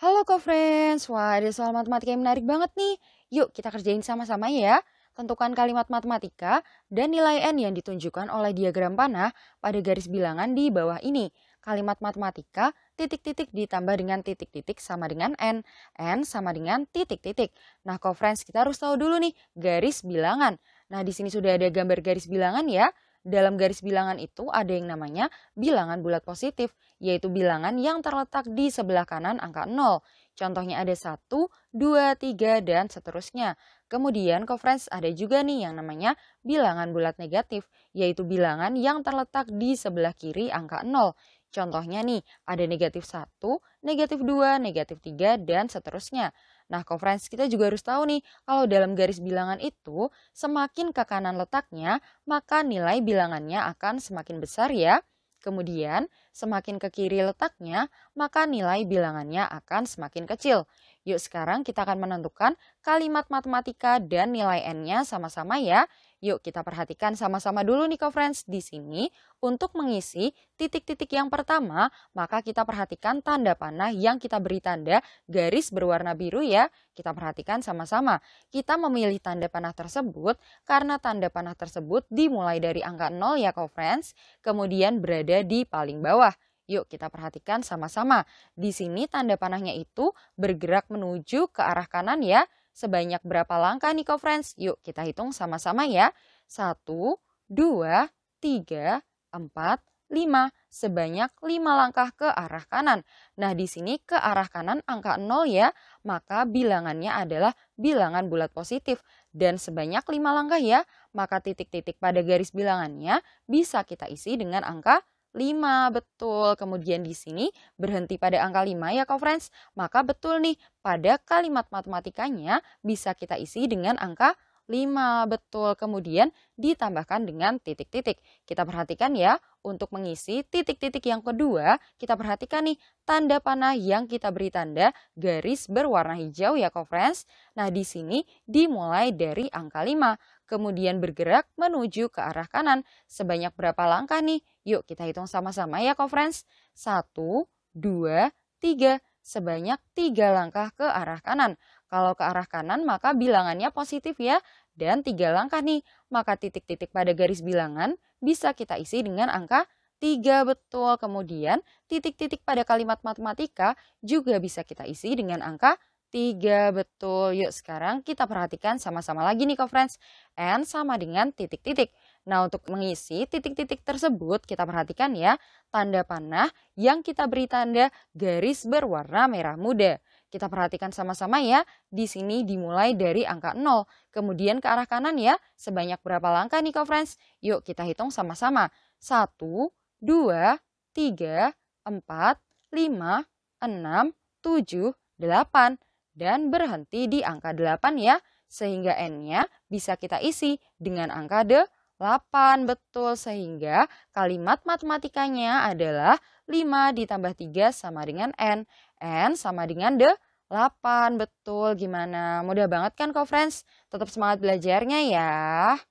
Halo co-friends, wah ada soal matematika yang menarik banget nih. Yuk kita kerjain sama-sama ya. Tentukan kalimat matematika dan nilai N yang ditunjukkan oleh diagram panah pada garis bilangan di bawah ini. Kalimat matematika titik-titik ditambah dengan titik-titik sama dengan N. N sama dengan titik-titik. Nah co-friends kita harus tahu dulu nih garis bilangan. Nah di sini sudah ada gambar garis bilangan ya. Dalam garis bilangan itu ada yang namanya bilangan bulat positif, yaitu bilangan yang terletak di sebelah kanan angka 0. Contohnya ada 1, 2, 3, dan seterusnya. Kemudian conference ada juga nih yang namanya bilangan bulat negatif, yaitu bilangan yang terletak di sebelah kiri angka 0. Contohnya nih, ada negatif 1, negatif 2, negatif 3, dan seterusnya. Nah, conference kita juga harus tahu nih, kalau dalam garis bilangan itu semakin ke kanan letaknya, maka nilai bilangannya akan semakin besar ya. Kemudian, semakin ke kiri letaknya, maka nilai bilangannya akan semakin kecil. Yuk sekarang kita akan menentukan kalimat matematika dan nilai n-nya sama-sama ya. Yuk kita perhatikan sama-sama dulu nih kau friends Di sini untuk mengisi titik-titik yang pertama, maka kita perhatikan tanda panah yang kita beri tanda garis berwarna biru ya. Kita perhatikan sama-sama. Kita memilih tanda panah tersebut karena tanda panah tersebut dimulai dari angka 0 ya kau friends kemudian berada di paling bawah. Yuk kita perhatikan sama-sama. Di sini tanda panahnya itu bergerak menuju ke arah kanan ya. Sebanyak berapa langkah nih kau friends? Yuk kita hitung sama-sama ya. Satu, dua, tiga, empat, lima. sebanyak lima langkah ke arah kanan. Nah, di sini ke arah kanan angka nol ya, maka bilangannya adalah bilangan bulat positif. Dan sebanyak lima langkah ya, maka titik-titik pada garis bilangannya bisa kita isi dengan angka 5, betul. Kemudian di sini berhenti pada angka 5 ya kau friends. Maka betul nih, pada kalimat matematikanya bisa kita isi dengan angka 5. Betul. Kemudian ditambahkan dengan titik-titik. Kita perhatikan ya, untuk mengisi titik-titik yang kedua, kita perhatikan nih tanda panah yang kita beri tanda garis berwarna hijau ya, conference. Nah, di sini dimulai dari angka 5, kemudian bergerak menuju ke arah kanan. Sebanyak berapa langkah nih? Yuk kita hitung sama-sama ya, conference. 1 2 3 sebanyak tiga langkah ke arah kanan. Kalau ke arah kanan maka bilangannya positif ya. Dan tiga langkah nih, maka titik-titik pada garis bilangan bisa kita isi dengan angka tiga betul. Kemudian titik-titik pada kalimat matematika juga bisa kita isi dengan angka tiga betul. Yuk sekarang kita perhatikan sama-sama lagi nih co-friends. N sama dengan titik-titik. Nah, untuk mengisi titik-titik tersebut, kita perhatikan ya tanda panah yang kita beri tanda garis berwarna merah muda. Kita perhatikan sama-sama ya, di sini dimulai dari angka 0, kemudian ke arah kanan ya, sebanyak berapa langkah nih friends? Yuk kita hitung sama-sama. 1, 2, 3, 4, 5, 6, 7, 8, dan berhenti di angka 8 ya, sehingga N-nya bisa kita isi dengan angka 8. 8 betul sehingga kalimat matematikanya adalah 5 ditambah 3 sama dengan N. N sama dengan de 8 betul gimana? Mudah banget kan kok friends? Tetap semangat belajarnya ya.